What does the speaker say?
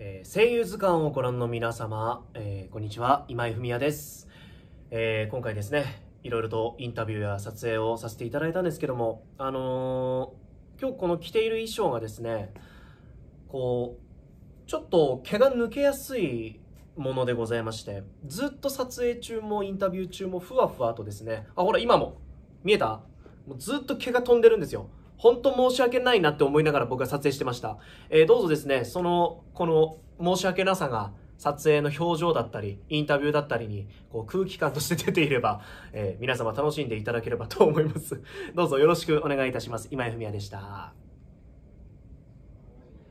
えー、声優図鑑をご覧の皆様、えー、こんにちは、今井文也です、えー、今回ですね、いろいろとインタビューや撮影をさせていただいたんですけども、あのー、今日この着ている衣装がですね、こう、ちょっと毛が抜けやすいものでございまして、ずっと撮影中もインタビュー中もふわふわとですね、あ、ほら今も、見えたもうずっと毛が飛んでるんですよ。本当申し訳ないなって思いながら僕は撮影してました。えー、どうぞですね、その、この申し訳なさが、撮影の表情だったり、インタビューだったりに、こう空気感として出ていれば、えー、皆様楽しんでいただければと思います。どうぞよろしくお願いいたします。今井文也でした。